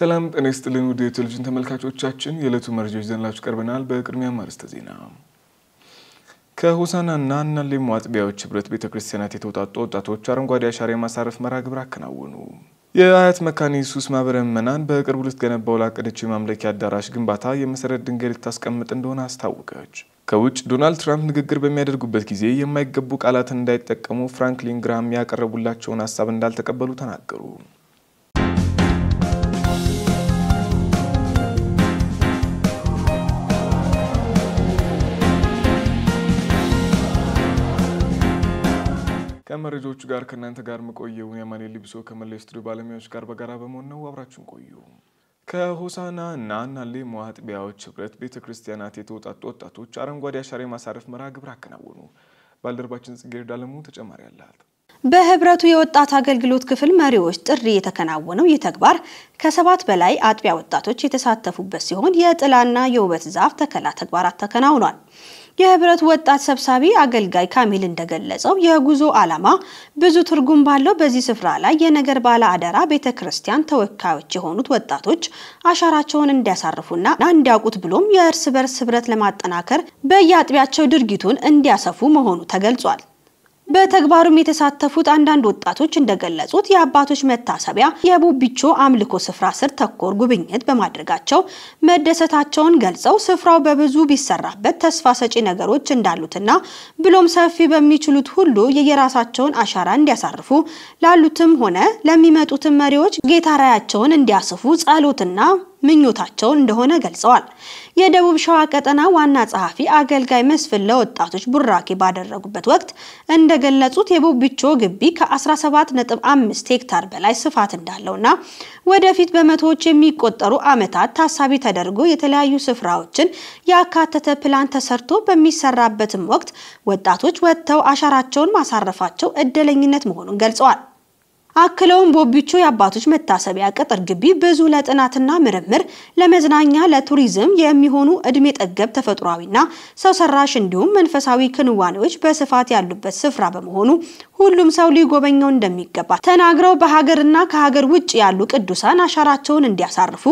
ሰላም ጤና ይስጥልን ውድ የቴሌቪዥን ተመልካቾቻችን፣ የዕለቱ መረጃዎች ይዘንላችሁ ቀርበናል። በቅድሚያ ማርስተ ዜና። ከሆሳዕናና ናሌሞ አጥቢያዎች ህብረት ቤተ ክርስቲያናት የተውጣጡ ወጣቶች አረንጓዴ አሻራ የማሳረፍ መርሃ ግብር አከናወኑ። የአያት መካነ ኢየሱስ ማህበረ ምዕመናን በቅርቡ ልትገነባው ላቀደችው የማምለኪያ አዳራሽ ግንባታ የመሰረት ድንጋይ ልታስቀምጥ እንደሆነ አስታወቀች። ከውጭ ዶናልድ ትራምፕ ንግግር በሚያደርጉበት ጊዜ የማይገቡ ቃላትን እንዳይጠቀሙ ፍራንክሊን ግራም ያቀረቡላቸውን ሀሳብ እንዳልተቀበሉ ተናገሩ። ከመረጃዎቹ ጋር ከእናንተ ጋር መቆየው የማኔ ሊብሶ ከመላ ስቱዲዮ ባለሙያዎች ጋር በጋራ በመሆን ነው። አብራችሁን ቆዩ። ከሆሳና እና ናሌ መዋጥቢያዎች ህብረት ቤተ ክርስቲያናት የተወጣጡ ወጣቶች አረንጓዴ አሻራ የማሳረፍ መርሃ ግብር አከናወኑ። ባልደረባችን ጽጌረዳ አለሙ ተጨማሪ አላት። በህብረቱ የወጣት አገልግሎት ክፍል መሪዎች ጥሪ የተከናወነው ይህ ተግባር ከሰባት በላይ አጥቢያ ወጣቶች የተሳተፉበት ሲሆን የጥላና የውበት ዛፍ ተከላ ተግባራት ተከናውኗል። የህብረት ወጣት ሰብሳቢ አገልጋይ ካሚል እንደገለጸው የጉዞ ዓላማ ብዙ ትርጉም ባለው በዚህ ስፍራ ላይ የነገር ባለ አደራ ቤተ ክርስቲያን ተወካዮች የሆኑት ወጣቶች አሻራቸውን እንዲያሳርፉና እንዲያውቁት ብሎም የእርስ በርስ ህብረት ለማጠናከር በየአጥቢያቸው ድርጊቱን እንዲያሰፉ መሆኑ ተገልጿል። በተግባሩም የተሳተፉት አንዳንድ ወጣቶች እንደገለጹት የአባቶች መታሰቢያ የቡቢቾ አምልኮ ስፍራ ስር ተኮር ጉብኝት በማድረጋቸው መደሰታቸውን ገልጸው ስፍራው በብዙ ቢሰራበት ተስፋ ሰጪ ነገሮች እንዳሉትና ብሎም ሰፊ በሚችሉት ሁሉ የየራሳቸውን አሻራ እንዲያሳርፉ ላሉትም ሆነ ለሚመጡትም መሪዎች ጌታ ራያቸውን እንዲያስፉ ጸሎትና ምኞታቸው እንደሆነ ገልጸዋል። የደቡብ ሸዋ ቀጠና ዋና ጸሐፊ አገልጋይ መስፍን ለወጣቶች ቡራኬ ባደረጉበት ወቅት እንደገለጹት የቦቢቾ ግቢ ከ17.5 ሄክታር በላይ ስፋት እንዳለውና ወደፊት በመቶዎች የሚቆጠሩ ዓመታት ታሳቢ ተደርጎ የተለያዩ ስፍራዎችን ያካተተ ፕላን ተሰርቶ በሚሰራበትም ወቅት ወጣቶች ወጥተው አሻራቸውን ማሳረፋቸው እድለኝነት መሆኑን ገልጸዋል። አክለውም ቦቢቾ የአባቶች መታሰቢያ ቅጥር ግቢ ብዙ ለጥናትና ምርምር፣ ለመዝናኛ፣ ለቱሪዝም የሚሆኑ እድሜ ጠገብ ተፈጥሯዊና ሰው ሰራሽ እንዲሁም መንፈሳዊ ክንዋኔዎች በስፋት ያሉበት ስፍራ በመሆኑ ሁሉም ሰው ሊጎበኘው እንደሚገባ ተናግረው በሀገርና ከሀገር ውጭ ያሉ ቅዱሳን አሻራቸውን እንዲያሳርፉ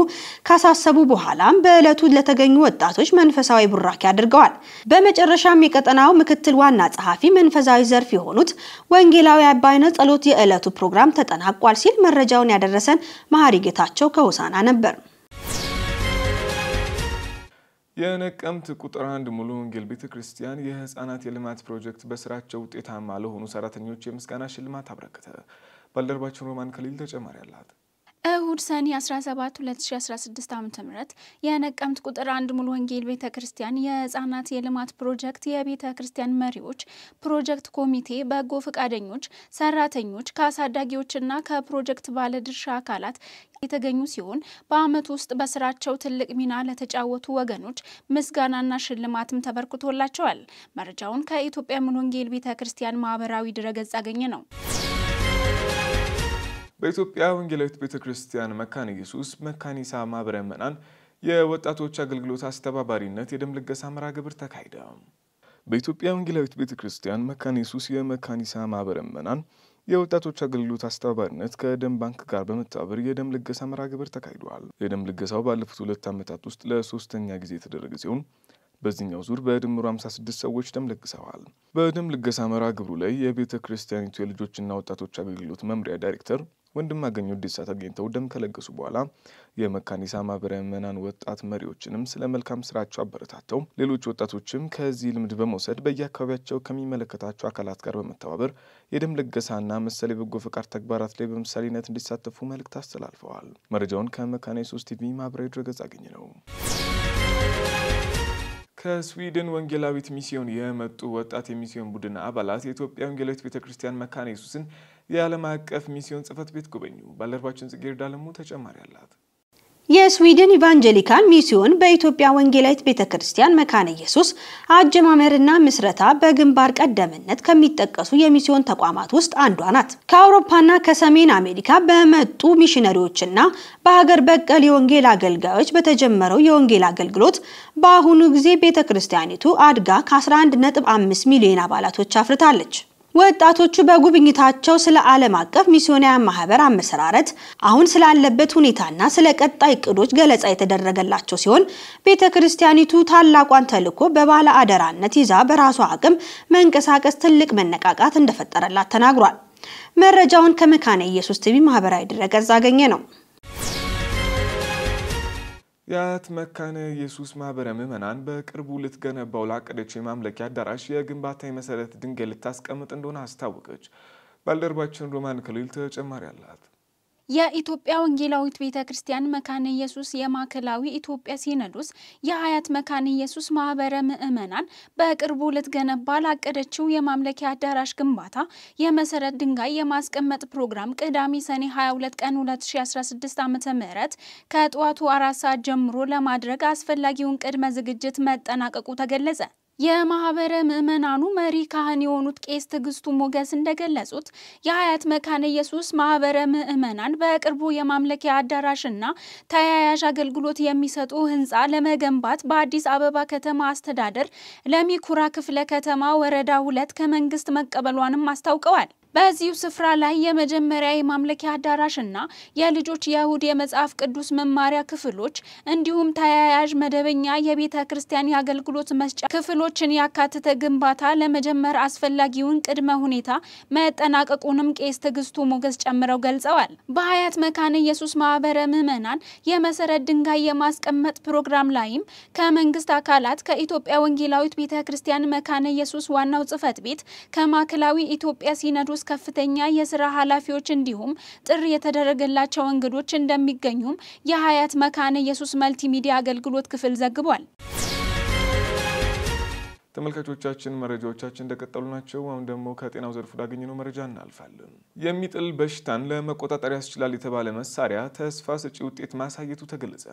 ካሳሰቡ በኋላም በዕለቱ ለተገኙ ወጣቶች መንፈሳዊ ቡራኪ አድርገዋል። በመጨረሻም የቀጠናው ምክትል ዋና ጸሐፊ መንፈሳዊ ዘርፍ የሆኑት ወንጌላዊ አባይነ ጸሎት የዕለቱ ፕሮግራም ተጠናቋል ሲል መረጃውን ያደረሰን መሀሪ ጌታቸው ከሆሳና ነበር። የነቀምት ቁጥር አንድ ሙሉ ወንጌል ቤተ ክርስቲያን የህፃናት የልማት ፕሮጀክት በስራቸው ውጤታማ ለሆኑ ሰራተኞች የምስጋና ሽልማት አበረከተ። ባልደረባችን ሮማን ከሊል ተጨማሪ አላት። እሁድ ሰኔ 17 2016 ዓ ም የነቀምት ቁጥር አንድ ሙሉ ወንጌል ቤተ ክርስቲያን የህፃናት የልማት ፕሮጀክት የቤተ ክርስቲያን መሪዎች፣ ፕሮጀክት ኮሚቴ፣ በጎ ፈቃደኞች፣ ሰራተኞች ከአሳዳጊዎችና ከፕሮጀክት ባለድርሻ አካላት የተገኙ ሲሆን በአመቱ ውስጥ በስራቸው ትልቅ ሚና ለተጫወቱ ወገኖች ምስጋናና ሽልማትም ተበርክቶላቸዋል። መረጃውን ከኢትዮጵያ ሙሉ ወንጌል ቤተ ክርስቲያን ማህበራዊ ድረገጽ አገኘ ነው። በኢትዮጵያ ወንጌላዊት ቤተ ክርስቲያን መካነ ኢየሱስ መካኒሳ ማኅበረ ምዕመናን የወጣቶች አገልግሎት አስተባባሪነት የደም ልገሳ መርሃ ግብር ተካሂደ በኢትዮጵያ ወንጌላዊት ቤተ ክርስቲያን መካነ ኢየሱስ የመካኒሳ ማኅበረ ምዕመናን የወጣቶች አገልግሎት አስተባባሪነት ከደም ባንክ ጋር በመተባበር የደም ልገሳ መርሃ ግብር ተካሂደዋል። የደም ልገሳው ባለፉት ሁለት ዓመታት ውስጥ ለሶስተኛ ጊዜ የተደረገ ሲሆን በዚህኛው ዙር በድምሩ 56 ሰዎች ደም ለግሰዋል። በደም ልገሳ መርሃ ግብሩ ላይ የቤተ ክርስቲያኒቱ የልጆችና ወጣቶች አገልግሎት መምሪያ ዳይሬክተር አገኙ ዲሳ ተገኝተው ደም ከለገሱ በኋላ የመካኒሳ ማህበረ ምዕመናን ወጣት መሪዎችንም ስለ መልካም ስራቸው አበረታተው ሌሎች ወጣቶችም ከዚህ ልምድ በመውሰድ በየአካባቢያቸው ከሚመለከታቸው አካላት ጋር በመተባበር የደም ልገሳና መሰል የበጎ ፈቃድ ተግባራት ላይ በምሳሌነት እንዲሳተፉ መልእክት አስተላልፈዋል። መረጃውን ከመካኒሶስ ቲቪ ማህበራዊ ድረገጽ አገኝ ነው። ከስዊድን ወንጌላዊት ሚስዮን የመጡ ወጣት የሚስዮን ቡድን አባላት የኢትዮጵያ ወንጌላዊት ቤተ ክርስቲያን መካነ ኢየሱስን የዓለም አቀፍ ሚስዮን ጽሕፈት ቤት ጎበኙ። ባልደረባችን ጽጌረዳ አለሙ ተጨማሪ አላት። የስዊድን ኢቫንጀሊካል ሚስዮን በኢትዮጵያ ወንጌላዊት ቤተ ክርስቲያን መካነ ኢየሱስ አጀማመርና ምስረታ በግንባር ቀደምነት ከሚጠቀሱ የሚስዮን ተቋማት ውስጥ አንዷ ናት። ከአውሮፓና ከሰሜን አሜሪካ በመጡ ሚሽነሪዎችና በሀገር በቀል የወንጌል አገልጋዮች በተጀመረው የወንጌል አገልግሎት በአሁኑ ጊዜ ቤተ ክርስቲያኒቱ አድጋ ከ11.5 ሚሊዮን አባላቶች አፍርታለች። ወጣቶቹ በጉብኝታቸው ስለ ዓለም አቀፍ ሚስዮናውያን ማህበር አመሰራረት፣ አሁን ስላለበት ሁኔታና ስለ ቀጣይ እቅዶች ገለጻ የተደረገላቸው ሲሆን ቤተ ክርስቲያኒቱ ታላቋን ተልዕኮ በባለ አደራነት ይዛ በራሷ አቅም መንቀሳቀስ ትልቅ መነቃቃት እንደፈጠረላት ተናግሯል። መረጃውን ከመካነ ኢየሱስ ቲቪ ማህበራዊ ድረገጽ አገኘ ነው። የአያት መካነ ኢየሱስ ማህበረ ምእመናን በቅርቡ ልትገነባው ላቀደች የማምለኪያ አዳራሽ የግንባታ የመሰረት ድንጋይ ልታስቀምጥ እንደሆነ አስታወቀች። ባልደረባችን ሮማን ክልል ተጨማሪ አላት። የኢትዮጵያ ወንጌላዊት ቤተ ክርስቲያን መካነ ኢየሱስ የማዕከላዊ ኢትዮጵያ ሲኖዶስ የሀያት መካነ ኢየሱስ ማህበረ ምዕመናን በቅርቡ ልትገነባ ላቀደችው የማምለኪያ አዳራሽ ግንባታ የመሰረት ድንጋይ የማስቀመጥ ፕሮግራም ቅዳሜ ሰኔ 22 ቀን 2016 ዓ.ም ከጠዋቱ አራት ሰዓት ጀምሮ ለማድረግ አስፈላጊውን ቅድመ ዝግጅት መጠናቀቁ ተገለጸ። የማህበረ ምዕመናኑ መሪ ካህን የሆኑት ቄስ ትዕግስቱ ሞገስ እንደገለጹት የሀያት መካነ ኢየሱስ ማህበረ ምዕመናን በቅርቡ የማምለኪያ አዳራሽና ተያያዥ አገልግሎት የሚሰጡ ህንፃ ለመገንባት በአዲስ አበባ ከተማ አስተዳደር ለሚኩራ ክፍለ ከተማ ወረዳ ሁለት ከመንግስት መቀበሏንም አስታውቀዋል። በዚሁ ስፍራ ላይ የመጀመሪያ የማምለኪያ አዳራሽ እና የልጆች የእሁድ የመጽሐፍ ቅዱስ መማሪያ ክፍሎች እንዲሁም ተያያዥ መደበኛ የቤተ ክርስቲያን የአገልግሎት መስጫ ክፍሎችን ያካተተ ግንባታ ለመጀመር አስፈላጊውን ቅድመ ሁኔታ መጠናቀቁንም ቄስ ትዕግስቱ ሞገስ ጨምረው ገልጸዋል። በሀያት መካነ ኢየሱስ ማህበረ ምዕመናን የመሰረት ድንጋይ የማስቀመጥ ፕሮግራም ላይም ከመንግስት አካላት ከኢትዮጵያ ወንጌላዊት ቤተ ክርስቲያን መካነ ኢየሱስ ዋናው ጽህፈት ቤት ከማዕከላዊ ኢትዮጵያ ሲነዶስ ከፍተኛ የስራ ኃላፊዎች እንዲሁም ጥሪ የተደረገላቸው እንግዶች እንደሚገኙም የሀያት መካነ ኢየሱስ መልቲሚዲያ አገልግሎት ክፍል ዘግቧል። ተመልካቾቻችን መረጃዎቻችን እንደቀጠሉ ናቸው። አሁን ደግሞ ከጤናው ዘርፍ ወዳገኘነው መረጃ እናልፋለን። የሚጥል በሽታን ለመቆጣጠር ያስችላል የተባለ መሳሪያ ተስፋ ሰጪ ውጤት ማሳየቱ ተገለጸ።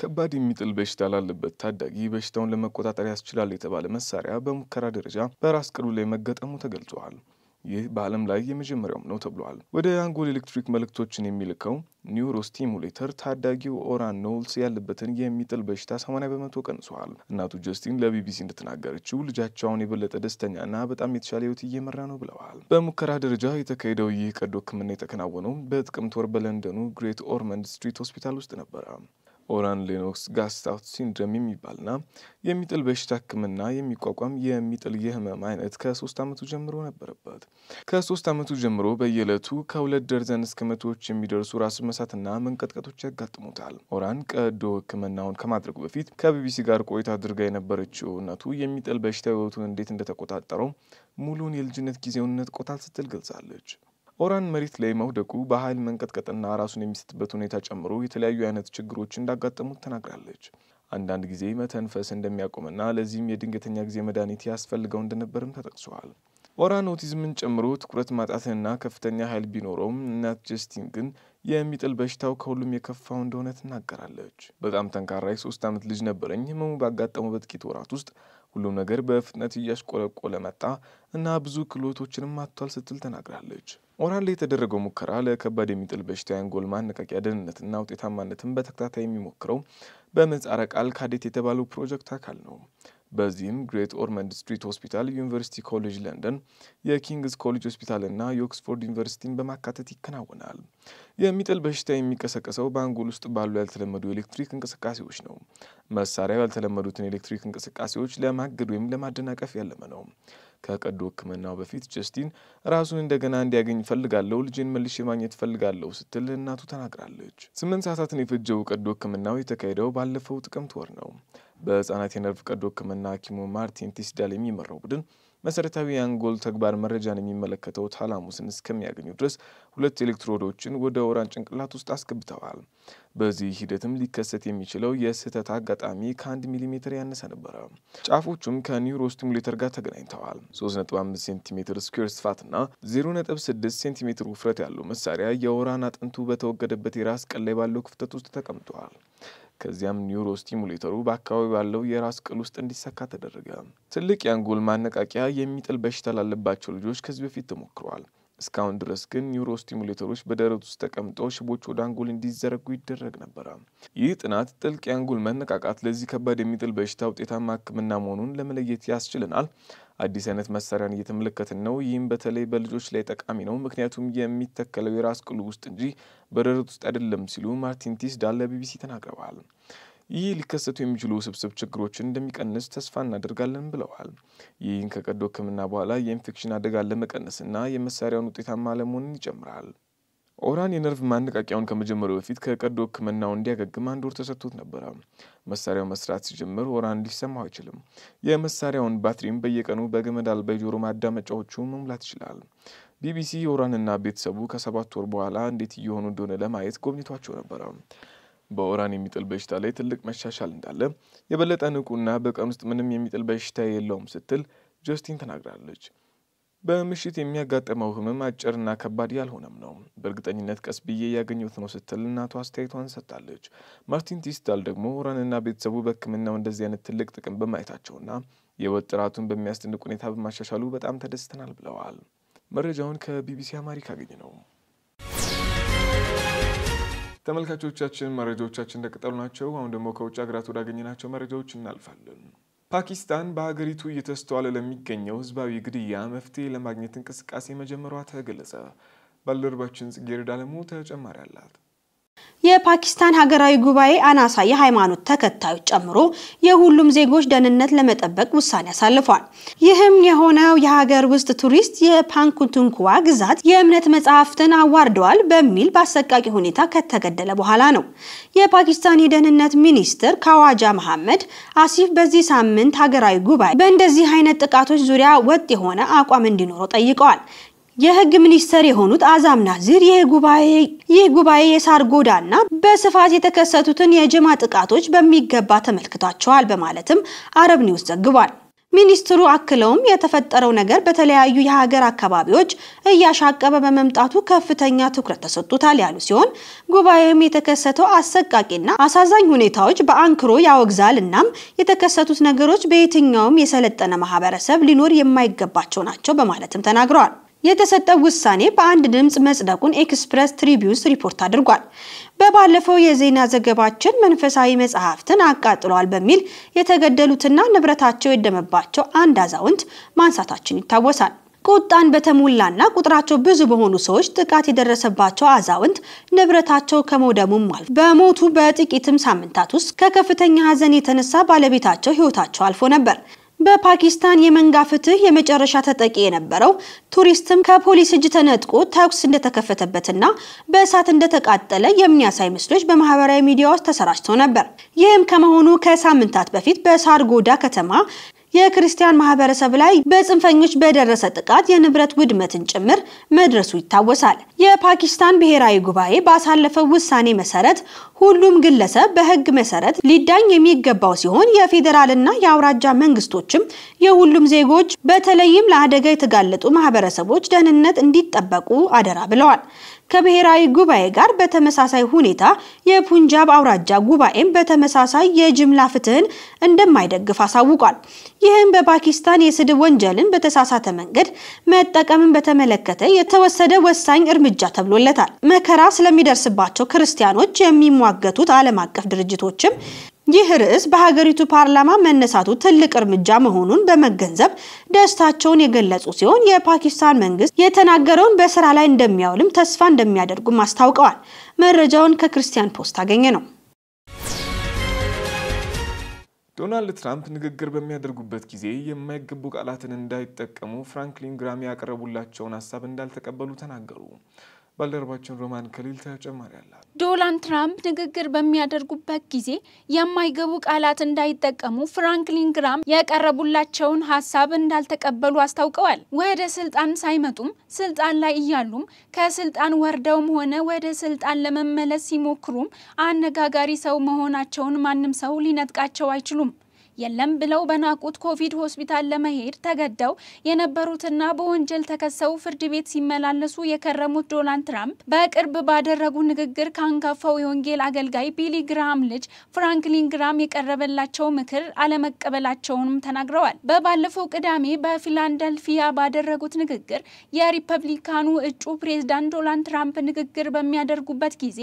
ከባድ የሚጥል በሽታ ላለበት ታዳጊ በሽታውን ለመቆጣጠር ያስችላል የተባለ መሳሪያ በሙከራ ደረጃ በራስ ቅሉ ላይ መገጠሙ ተገልጿል። ይህ በዓለም ላይ የመጀመሪያውም ነው ተብሏል። ወደ አንጎል ኤሌክትሪክ መልእክቶችን የሚልከው ኒውሮ ስቲሙሌተር ታዳጊው ኦራን ኖልስ ያለበትን የሚጥል በሽታ 80 በመቶ ቀንሷል። እናቱ ጀስቲን ለቢቢሲ እንደተናገረችው ልጃቸውን የበለጠ ደስተኛና በጣም የተሻለ ህይወት እየመራ ነው ብለዋል። በሙከራ ደረጃ የተካሄደው ይህ ቀዶ ህክምና የተከናወነው በጥቅምት ወር በለንደኑ ግሬት ኦርመንድ ስትሪት ሆስፒታል ውስጥ ነበረ። ኦራን ሌኖክስ ጋስታውት ሲንድረም የሚባልና የሚጥል በሽታ ህክምና የሚቋቋም የሚጥል የህመም አይነት ከሶስት ዓመቱ ጀምሮ ነበረበት። ከሶስት ዓመቱ ጀምሮ በየዕለቱ ከሁለት ደርዘን እስከ መቶዎች የሚደርሱ ራሱን መሳትና መንቀጥቀጦች ያጋጥሙታል። ኦራን ቀዶ ህክምናውን ከማድረጉ በፊት ከቢቢሲ ጋር ቆይታ አድርጋ የነበረችው እናቱ የሚጥል በሽታ ህይወቱን እንዴት እንደተቆጣጠረው ሙሉውን የልጅነት ጊዜውን ነጥቆታል ስትል ገልጻለች። ኦራን መሬት ላይ መውደቁ በኃይል መንቀጥቀጥና ራሱን የሚስትበት ሁኔታ ጨምሮ የተለያዩ አይነት ችግሮች እንዳጋጠሙት ተናግራለች። አንዳንድ ጊዜ መተንፈስ እንደሚያቆምና ለዚህም የድንገተኛ ጊዜ መድኃኒት ያስፈልገው እንደነበርም ተጠቅሷል። ኦራን ኦቲዝምን ጨምሮ ትኩረት ማጣትንና ከፍተኛ ኃይል ቢኖረውም እናት ጀስቲን ግን የሚጥል በሽታው ከሁሉም የከፋው እንደሆነ ትናገራለች። በጣም ጠንካራ የሶስት ዓመት ልጅ ነበረኝ። ህመሙ ባጋጠመው በጥቂት ወራት ውስጥ ሁሉም ነገር በፍጥነት እያሽቆለቆለ መጣ እና ብዙ ክህሎቶችንም አጥቷል ስትል ተናግራለች። ኦራል ላይ የተደረገው ሙከራ ለከባድ የሚጥል በሽታ የአንጎል ማነቃቂያ ደህንነትና ውጤታማነትን በተከታታይ የሚሞክረው በምህጻረ ቃል ካዴት የተባለው ፕሮጀክት አካል ነው። በዚህም ግሬት ኦርመንድ ስትሪት ሆስፒታል፣ ዩኒቨርሲቲ ኮሌጅ ለንደን፣ የኪንግስ ኮሌጅ ሆስፒታል እና የኦክስፎርድ ዩኒቨርሲቲን በማካተት ይከናወናል። የሚጥል በሽታ የሚቀሰቀሰው በአንጎል ውስጥ ባሉ ያልተለመዱ የኤሌክትሪክ እንቅስቃሴዎች ነው። መሳሪያው ያልተለመዱትን ኤሌክትሪክ እንቅስቃሴዎች ለማገድ ወይም ለማደናቀፍ ያለመ ነው። ከቀዶ ሕክምናው በፊት ጀስቲን ራሱን እንደገና እንዲያገኝ ፈልጋለሁ፣ ልጄን መልሼ ማግኘት ፈልጋለሁ ስትል እናቱ ተናግራለች። ስምንት ሰዓታትን የፈጀው ቀዶ ሕክምናው የተካሄደው ባለፈው ጥቅምት ወር ነው። በህፃናት የነርቭ ቀዶ ህክምና ሐኪሙ ማርቲን ቲስዳል የሚመራው ቡድን መሰረታዊ የአንጎል ተግባር መረጃን የሚመለከተው ታላሙስን እስከሚያገኙ ድረስ ሁለት ኤሌክትሮዶችን ወደ ወራን ጭንቅላት ውስጥ አስገብተዋል። በዚህ ሂደትም ሊከሰት የሚችለው የስህተት አጋጣሚ ከአንድ ሚሊሜትር ያነሰ ነበረ። ጫፎቹም ስቲሙሌተር ጋር ተገናኝተዋል። 35 ሴንቲሜትር ስኩዌር ስፋትና 06 ሴንቲሜትር ውፍረት ያለው መሳሪያ የወራን አጥንቱ በተወገደበት የራስ ቀን ላይ ባለው ክፍተት ውስጥ ተቀምጠዋል። ከዚያም ኒውሮ ስቲሙሌተሩ በአካባቢ ባለው የራስ ቅል ውስጥ እንዲሰካ ተደረገ። ትልቅ የአንጎል ማነቃቂያ የሚጥል በሽታ ላለባቸው ልጆች ከዚህ በፊት ተሞክረዋል። እስካሁን ድረስ ግን ኒውሮ ስቲሙሌተሮች በደረት ውስጥ ተቀምጠው ሽቦች ወደ አንጎል እንዲዘረጉ ይደረግ ነበረ። ይህ ጥናት ጥልቅ የአንጎል መነቃቃት ለዚህ ከባድ የሚጥል በሽታ ውጤታማ ሕክምና መሆኑን ለመለየት ያስችለናል። አዲስ አይነት መሳሪያን እየተመለከትን ነው። ይህም በተለይ በልጆች ላይ ጠቃሚ ነው፣ ምክንያቱም የሚተከለው የራስ ቅሉ ውስጥ እንጂ በደረት ውስጥ አይደለም ሲሉ ማርቲን ቲስዳል ለቢቢሲ ተናግረዋል። ይህ ሊከሰቱ የሚችሉ ውስብስብ ችግሮችን እንደሚቀንስ ተስፋ እናደርጋለን ብለዋል። ይህን ከቀዶ ሕክምና በኋላ የኢንፌክሽን አደጋን ለመቀነስና የመሳሪያውን ውጤታማ ለመሆንን ይጨምራል። ኦራን የነርቭ ማነቃቂያውን ከመጀመሩ በፊት ከቀዶ ሕክምናው እንዲያገግም አንድ ወር ተሰጥቶት ነበረ። መሳሪያው መስራት ሲጀምር ወራን ሊሰማው አይችልም። የመሳሪያውን ባትሪም በየቀኑ በገመድ አልባ የጆሮ ማዳመጫዎቹ መሙላት ይችላል። ቢቢሲ የኦራንና ቤተሰቡ ከሰባት ወር በኋላ እንዴት እየሆኑ እንደሆነ ለማየት ጎብኝቷቸው ነበረ። በኦራን የሚጥል በሽታ ላይ ትልቅ መሻሻል እንዳለ፣ የበለጠ ንቁና በቀን ውስጥ ምንም የሚጥል በሽታ የለውም ስትል ጀስቲን ተናግራለች። በምሽት የሚያጋጥመው ህመም አጭርና ከባድ ያልሆነም ነው። በእርግጠኝነት ቀስ ብዬ ያገኘሁት ነው ስትል እናቷ አስተያየቷን ሰጥታለች። ማርቲን ቲስታል ደግሞ ራንና ቤተሰቡ በህክምናው እንደዚህ አይነት ትልቅ ጥቅም በማየታቸውና የወጥ ጥራቱን በሚያስደንቅ ሁኔታ በማሻሻሉ በጣም ተደስተናል ብለዋል። መረጃውን ከቢቢሲ አማሪክ አገኘ ነው። ተመልካቾቻችን መረጃዎቻችን እንደቀጠሉ ናቸው። አሁን ደግሞ ከውጭ ሀገራት ወዳገኘናቸው መረጃዎች እናልፋለን። ፓኪስታን በሀገሪቱ እየተስተዋለ ለሚገኘው ህዝባዊ ግድያ መፍትሄ ለማግኘት እንቅስቃሴ መጀመሯ ተገለጸ። ባልደረባችን ጽጌረዳ አለሙ ተጨማሪ አላት። የፓኪስታን ሀገራዊ ጉባኤ አናሳ የሃይማኖት ተከታዮች ጨምሮ የሁሉም ዜጎች ደህንነት ለመጠበቅ ውሳኔ አሳልፏል። ይህም የሆነው የሀገር ውስጥ ቱሪስት የፓንኩቱንኩዋ ግዛት የእምነት መጽሐፍትን አዋርደዋል በሚል በአሰቃቂ ሁኔታ ከተገደለ በኋላ ነው። የፓኪስታን የደህንነት ሚኒስትር ካዋጃ መሐመድ አሲፍ በዚህ ሳምንት ሀገራዊ ጉባኤ በእንደዚህ አይነት ጥቃቶች ዙሪያ ወጥ የሆነ አቋም እንዲኖረው ጠይቀዋል። የህግ ሚኒስተር የሆኑት አዛም ናዚር ይህ ጉባኤ የሳር ጎዳና በስፋት የተከሰቱትን የጅማ ጥቃቶች በሚገባ ተመልክቷቸዋል በማለትም አረብ ኒውስ ዘግቧል። ሚኒስትሩ አክለውም የተፈጠረው ነገር በተለያዩ የሀገር አካባቢዎች እያሻቀበ በመምጣቱ ከፍተኛ ትኩረት ተሰጥቶታል ያሉ ሲሆን ጉባኤውም የተከሰተው አሰቃቂና አሳዛኝ ሁኔታዎች በአንክሮ ያወግዛል። እናም የተከሰቱት ነገሮች በየትኛውም የሰለጠነ ማህበረሰብ ሊኖር የማይገባቸው ናቸው በማለትም ተናግረዋል። የተሰጠው ውሳኔ በአንድ ድምፅ መጽደቁን ኤክስፕረስ ትሪቢዩስ ሪፖርት አድርጓል። በባለፈው የዜና ዘገባችን መንፈሳዊ መጽሐፍትን አቃጥለዋል በሚል የተገደሉትና ንብረታቸው የደመባቸው አንድ አዛውንት ማንሳታችን ይታወሳል። ቁጣን በተሞላና ቁጥራቸው ብዙ በሆኑ ሰዎች ጥቃት የደረሰባቸው አዛውንት ንብረታቸው ከመውደሙም አልፎ በሞቱ በጥቂትም ሳምንታት ውስጥ ከከፍተኛ ሐዘን የተነሳ ባለቤታቸው ሕይወታቸው አልፎ ነበር። በፓኪስታን የመንጋ ፍትህ የመጨረሻ ተጠቂ የነበረው ቱሪስትም ከፖሊስ እጅ ተነጥቆ ተኩስ እንደተከፈተበትና በእሳት እንደተቃጠለ የሚያሳይ ምስሎች በማህበራዊ ሚዲያ ውስጥ ተሰራጭተው ነበር። ይህም ከመሆኑ ከሳምንታት በፊት በሳርጎዳ ከተማ የክርስቲያን ማህበረሰብ ላይ በጽንፈኞች በደረሰ ጥቃት የንብረት ውድመትን ጭምር መድረሱ ይታወሳል። የፓኪስታን ብሔራዊ ጉባኤ ባሳለፈው ውሳኔ መሰረት ሁሉም ግለሰብ በህግ መሰረት ሊዳኝ የሚገባው ሲሆን የፌዴራልና የአውራጃ መንግስቶችም የሁሉም ዜጎች በተለይም ለአደጋ የተጋለጡ ማህበረሰቦች ደህንነት እንዲጠበቁ አደራ ብለዋል። ከብሔራዊ ጉባኤ ጋር በተመሳሳይ ሁኔታ የፑንጃብ አውራጃ ጉባኤም በተመሳሳይ የጅምላ ፍትህን እንደማይደግፍ አሳውቋል። ይህም በፓኪስታን የስድብ ወንጀልን በተሳሳተ መንገድ መጠቀምን በተመለከተ የተወሰደ ወሳኝ እርምጃ ተብሎለታል። መከራ ስለሚደርስባቸው ክርስቲያኖች የሚሟገቱት ዓለም አቀፍ ድርጅቶችም ይህ ርዕስ በሀገሪቱ ፓርላማ መነሳቱ ትልቅ እርምጃ መሆኑን በመገንዘብ ደስታቸውን የገለጹ ሲሆን የፓኪስታን መንግስት የተናገረውን በስራ ላይ እንደሚያውልም ተስፋ እንደሚያደርጉም አስታውቀዋል። መረጃውን ከክርስቲያን ፖስት አገኘ ነው። ዶናልድ ትራምፕ ንግግር በሚያደርጉበት ጊዜ የማይገቡ ቃላትን እንዳይጠቀሙ ፍራንክሊን ግራም ያቀረቡላቸውን ሀሳብ እንዳልተቀበሉ ተናገሩ። ባልደረባችን ሮማን ከሊል ተጨማሪ አላት። ዶናልድ ትራምፕ ንግግር በሚያደርጉበት ጊዜ የማይገቡ ቃላት እንዳይጠቀሙ ፍራንክሊን ግራም የቀረቡላቸውን ሀሳብ እንዳልተቀበሉ አስታውቀዋል። ወደ ስልጣን ሳይመጡም ስልጣን ላይ እያሉም ከስልጣን ወርደውም ሆነ ወደ ስልጣን ለመመለስ ሲሞክሩም አነጋጋሪ ሰው መሆናቸውን ማንም ሰው ሊነጥቃቸው አይችሉም። የለም ብለው በናቁት ኮቪድ ሆስፒታል ለመሄድ ተገደው የነበሩትና በወንጀል ተከሰው ፍርድ ቤት ሲመላለሱ የከረሙት ዶናልድ ትራምፕ በቅርብ ባደረጉ ንግግር ካንጋፋው የወንጌል አገልጋይ ቢሊ ግራም ልጅ ፍራንክሊን ግራም የቀረበላቸው ምክር አለመቀበላቸውንም ተናግረዋል። በባለፈው ቅዳሜ በፊላንደልፊያ ባደረጉት ንግግር የሪፐብሊካኑ እጩ ፕሬዝዳንት ዶናልድ ትራምፕ ንግግር በሚያደርጉበት ጊዜ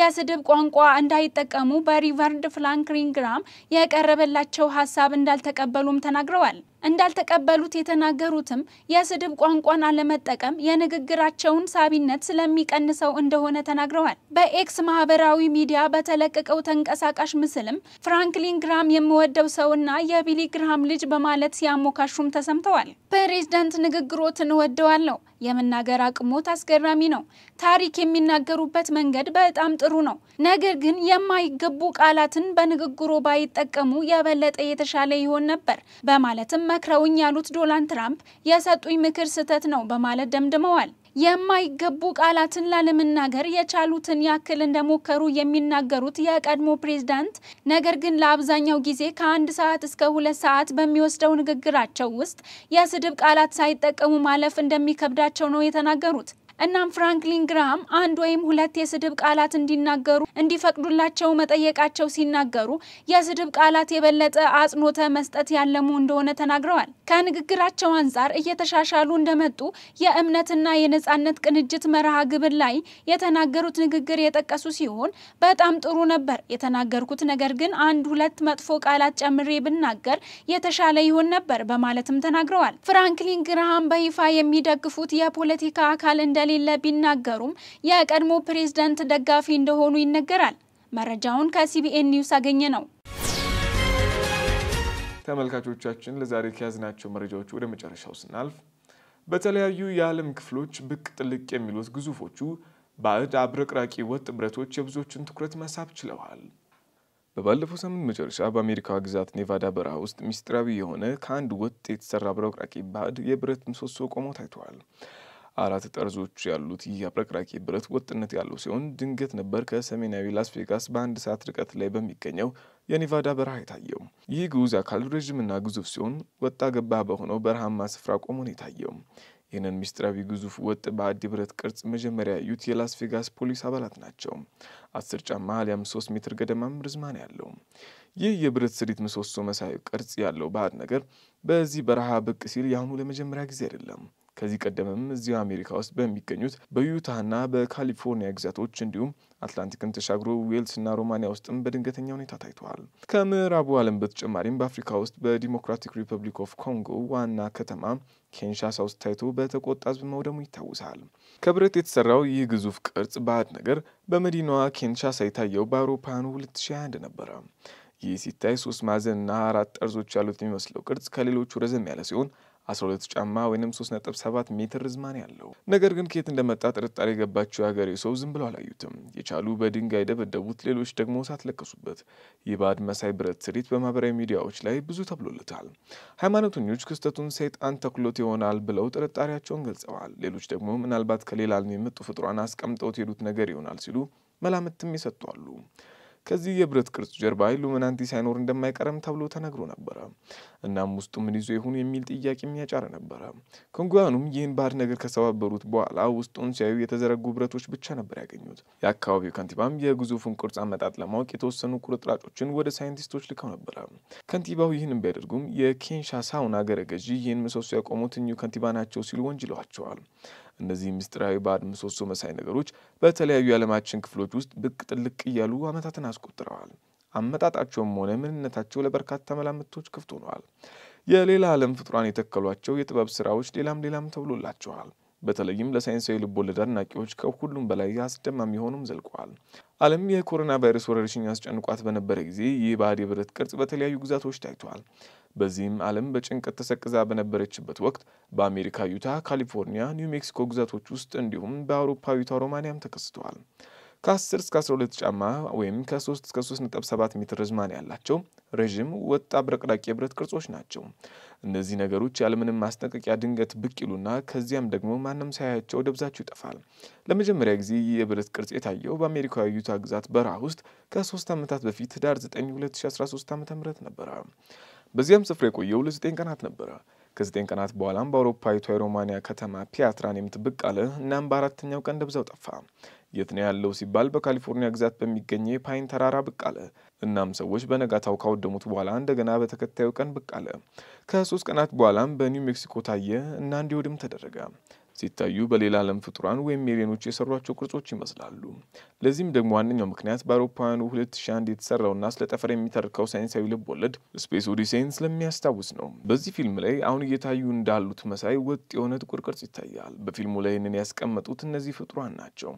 የስድብ ቋንቋ እንዳይጠቀሙ በሪቨርድ ፍራንክሊን ግራም የቀረበላቸው ሀሳብ እንዳልተቀበሉም ተናግረዋል። እንዳልተቀበሉት የተናገሩትም የስድብ ቋንቋን አለመጠቀም የንግግራቸውን ሳቢነት ስለሚቀንሰው እንደሆነ ተናግረዋል። በኤክስ ማህበራዊ ሚዲያ በተለቀቀው ተንቀሳቃሽ ምስልም ፍራንክሊን ግራም የምወደው ሰውና የቢሊ ግራም ልጅ በማለት ሲያሞካሹም ተሰምተዋል። ፕሬዚደንት ንግግሮትን እወደዋለሁ የመናገር አቅሞት አስገራሚ ነው። ታሪክ የሚናገሩበት መንገድ በጣም ጥሩ ነው። ነገር ግን የማይገቡ ቃላትን በንግግሮ ባይጠቀሙ የበለጠ የተሻለ ይሆን ነበር በማለትም መክረውኝ ያሉት ዶናልድ ትራምፕ የሰጡኝ ምክር ስህተት ነው በማለት ደምድመዋል። የማይገቡ ቃላትን ላለመናገር የቻሉትን ያክል እንደሞከሩ የሚናገሩት የቀድሞ ፕሬዝዳንት፣ ነገር ግን ለአብዛኛው ጊዜ ከአንድ ሰዓት እስከ ሁለት ሰዓት በሚወስደው ንግግራቸው ውስጥ የስድብ ቃላት ሳይጠቀሙ ማለፍ እንደሚከብዳቸው ነው የተናገሩት። እናም ፍራንክሊን ግራም አንድ ወይም ሁለት የስድብ ቃላት እንዲናገሩ እንዲፈቅዱላቸው መጠየቃቸው ሲናገሩ የስድብ ቃላት የበለጠ አጽኖተ መስጠት ያለሙ እንደሆነ ተናግረዋል። ከንግግራቸው አንጻር እየተሻሻሉ እንደመጡ የእምነትና የነጻነት ቅንጅት መርሃ ግብር ላይ የተናገሩት ንግግር የጠቀሱ ሲሆን በጣም ጥሩ ነበር የተናገርኩት፣ ነገር ግን አንድ ሁለት መጥፎ ቃላት ጨምሬ ብናገር የተሻለ ይሆን ነበር በማለትም ተናግረዋል። ፍራንክሊን ግራሃም በይፋ የሚደግፉት የፖለቲካ አካል እንደሌ እንደሌለ ቢናገሩም የቀድሞ ፕሬዝዳንት ደጋፊ እንደሆኑ ይነገራል። መረጃውን ከሲቢኤን ኒውስ አገኘ ነው። ተመልካቾቻችን ለዛሬ ከያዝናቸው መረጃዎች ወደ መጨረሻው ስናልፍ በተለያዩ የዓለም ክፍሎች ብቅ ጥልቅ የሚሉት ግዙፎቹ ባዕድ አብረቅራቂ ወጥ ብረቶች የብዙዎችን ትኩረት መሳብ ችለዋል። በባለፈው ሳምንት መጨረሻ በአሜሪካ ግዛት ኔቫዳ በረሃ ውስጥ ምስጢራዊ የሆነ ከአንድ ወጥ የተሰራ አብረቅራቂ ባዕድ የብረት ምሰሶ ቆሞ ታይቷል። አራት ጠርዞች ያሉት ይህ አብረቅራቂ ብረት ወጥነት ያለው ሲሆን ድንገት ነበር ከሰሜናዊ ላስ ቬጋስ በአንድ ሰዓት ርቀት ላይ በሚገኘው የኔቫዳ በረሃ የታየው። ይህ ግዑዝ አካል ረዥምና ግዙፍ ሲሆን ወጣ ገባ በሆነው በረሃማ ስፍራ ቆሞ ነው የታየው። ይህንን ምስጢራዊ ግዙፍ ወጥ በአዲ ብረት ቅርጽ መጀመሪያ ያዩት የላስ ቬጋስ ፖሊስ አባላት ናቸው። አስር ጫማ አሊያም ሶስት ሜትር ገደማም ርዝማን ያለው ይህ የብረት ስሪት ምሰሶ መሳይ ቅርጽ ያለው ባዕድ ነገር በዚህ በረሃ ብቅ ሲል የአሁኑ ለመጀመሪያ ጊዜ አይደለም። ከዚህ ቀደምም እዚሁ አሜሪካ ውስጥ በሚገኙት በዩታና በካሊፎርኒያ ግዛቶች እንዲሁም አትላንቲክን ተሻግሮ ዌልስና ሮማንያ ውስጥም በድንገተኛ ሁኔታ ታይተዋል። ከምዕራቡ ዓለም በተጨማሪም በአፍሪካ ውስጥ በዲሞክራቲክ ሪፐብሊክ ኦፍ ኮንጎ ዋና ከተማ ኪንሻሳ ውስጥ ታይቶ በተቆጣ ሕዝብ መውደሙ ይታወሳል። ከብረት የተሰራው ይህ ግዙፍ ቅርጽ ባዕድ ነገር በመዲናዋ ኪንሻሳ የታየው በአውሮፓውያኑ 2021 ነበረ። ይህ ሲታይ ሶስት ማዕዘንና አራት ጠርዞች ያሉት የሚመስለው ቅርጽ ከሌሎቹ ረዘም ያለ ሲሆን 12 ጫማ ወይም 37 ሜትር ርዝማኔ አለው። ነገር ግን ከየት እንደመጣ ጥርጣሬ የገባቸው የሀገሬው ሰው ዝም ብለው አላዩትም። የቻሉ በድንጋይ ደበደቡት፣ ሌሎች ደግሞ እሳት ለቀሱበት። ይህ ባዕድ መሳይ ብረት ስሪት በማህበራዊ ሚዲያዎች ላይ ብዙ ተብሎለታል። ሃይማኖተኞች ክስተቱን ሰይጣን ተክሎት ይሆናል ብለው ጥርጣሬያቸውን ገልጸዋል። ሌሎች ደግሞ ምናልባት ከሌላ ዓለም የመጡ ፍጡራን አስቀምጠውት የሄዱት ነገር ይሆናል ሲሉ መላምትም ይሰጥቷሉ። ከዚህ የብረት ቅርጽ ጀርባ ኢሉሚናንቲ ሳይኖር እንደማይቀርም ተብሎ ተነግሮ ነበረ። እናም ውስጡ ምን ይዞ ይሆን የሚል ጥያቄ የሚያጫረ ነበረ። ኮንጓውያኑም ይህን ባዕድ ነገር ከሰባበሩት በኋላ ውስጡን ሲያዩ የተዘረጉ ብረቶች ብቻ ነበር ያገኙት። የአካባቢው ከንቲባም የግዙፉን ቅርጽ አመጣጥ ለማወቅ የተወሰኑ ቁርጥራጮችን ወደ ሳይንቲስቶች ልከው ነበረ። ከንቲባው ይህንም ቢያደርጉም የኬንሻሳውን አገረ ገዢ ይህን ምሰሶ ያቆሙት እኚሁ ከንቲባ ናቸው ሲሉ ወንጅለዋቸዋል። እነዚህ ምስጢራዊ ባዕድ ምሰሶ መሳይ ነገሮች በተለያዩ የዓለማችን ክፍሎች ውስጥ ብቅ ጥልቅ እያሉ ዓመታትን አስቆጥረዋል። አመጣጣቸውም ሆነ ምንነታቸው ለበርካታ መላምቶች ክፍት ሆነዋል። የሌላ ዓለም ፍጡራን የተከሏቸው የጥበብ ስራዎች ሌላም ሌላም ተብሎላቸዋል። በተለይም ለሳይንሳዊ ልቦ አድናቂዎች ከሁሉም በላይ አስደማሚ ሆኑም ዘልቀዋል። ዓለም የኮሮና ቫይረስ ወረርሽኝ አስጨንቋት በነበረ ጊዜ ይህ ባዕድ የብረት ቅርጽ በተለያዩ ግዛቶች ታይቷል። በዚህም ዓለም በጭንቀት ተሰቅዛ በነበረችበት ወቅት በአሜሪካ ዩታ፣ ካሊፎርኒያ፣ ኒው ሜክሲኮ ግዛቶች ውስጥ እንዲሁም በአውሮፓዊቷ ሮማንያም ተከስተዋል። ከ10 እስከ 12 ጫማ ወይም ከ3 እስከ 3.7 ሜትር ርዝማን ያላቸው ረዥም ወጥ አብረቅራቂ የብረት ቅርጾች ናቸው። እነዚህ ነገሮች ያለምንም ማስጠንቀቂያ ድንገት ብቅ ይሉና ከዚያም ደግሞ ማንም ሳያያቸው ደብዛቸው ይጠፋል። ለመጀመሪያ ጊዜ የብረት ቅርጽ የታየው በአሜሪካዊ ዩታ ግዛት በረሃ ውስጥ ከ3 ዓመታት በፊት ዳር 9 2013 ዓ ም ነበረ። በዚያም ስፍራ የቆየው ለ9 ቀናት ነበረ። ከዘጠኝ ቀናት በኋላም በአውሮፓዊቷ የሮማንያ ከተማ ፒያትራን የምትብቅ አለ። እናም በአራተኛው ቀን ደብዛው ጠፋ። የት ነው ያለው ሲባል በካሊፎርኒያ ግዛት በሚገኘው የፓይን ተራራ ብቅ አለ። እናም ሰዎች በነጋታው ካወደሙት በኋላ እንደገና በተከታዩ ቀን ብቅ አለ። ከሶስት ቀናት በኋላም በኒው ሜክሲኮ ታየ እና እንዲወድም ተደረገ። ሲታዩ በሌላ ዓለም ፍጡራን ወይም ኤሊየኖች የሰሯቸው ቅርጾች ይመስላሉ። ለዚህም ደግሞ ዋነኛው ምክንያት በአውሮፓውያኑ 2001 የተሰራውና ስለ ጠፈር የሚተርከው ሳይንሳዊ ልብ ወለድ ስፔስ ኦዲሴይን ስለሚያስታውስ ነው። በዚህ ፊልም ላይ አሁን እየታዩ እንዳሉት መሳይ ወጥ የሆነ ጥቁር ቅርጽ ይታያል። በፊልሙ ላይ ይህንን ያስቀመጡት እነዚህ ፍጡራን ናቸው።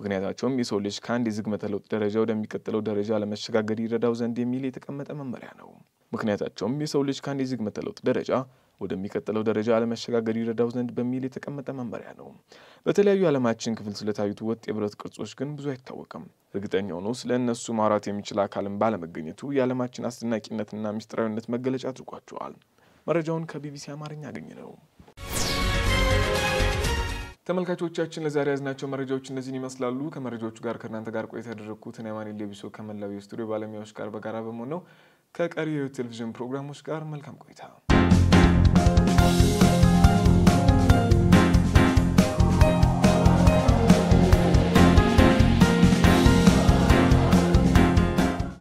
ምክንያታቸውም የሰው ልጅ ከአንድ የዝግመተ ለውጥ ደረጃ ወደሚቀጥለው ደረጃ ለመሸጋገር ይረዳው ዘንድ የሚል የተቀመጠ መመሪያ ነው። ምክንያታቸውም የሰው ልጅ ከአንድ የዝግመተ ለውጥ ደረጃ ወደሚቀጥለው ደረጃ ለመሸጋገር ይረዳው ዘንድ በሚል የተቀመጠ መመሪያ ነው። በተለያዩ የዓለማችን ክፍል ስለታዩት ወጥ የብረት ቅርጾች ግን ብዙ አይታወቅም። እርግጠኛ ሆኖ ስለ እነሱ ማውራት የሚችል አካልም ባለመገኘቱ የዓለማችን አስደናቂነትና ምስጢራዊነት መገለጫ አድርጓቸዋል። መረጃውን ከቢቢሲ አማርኛ ያገኘ ነው። ተመልካቾቻችን ለዛሬ ያዝናቸው መረጃዎች እነዚህን ይመስላሉ። ከመረጃዎቹ ጋር ከእናንተ ጋር ቆይታ ያደረግኩት ኔማኔ ሌቢሶ ከመላው የስቱዲዮ ባለሙያዎች ጋር በጋራ በመሆን ነው። ከቀሪ የቴሌቪዥን ፕሮግራሞች ጋር መልካም ቆይታ Thank you.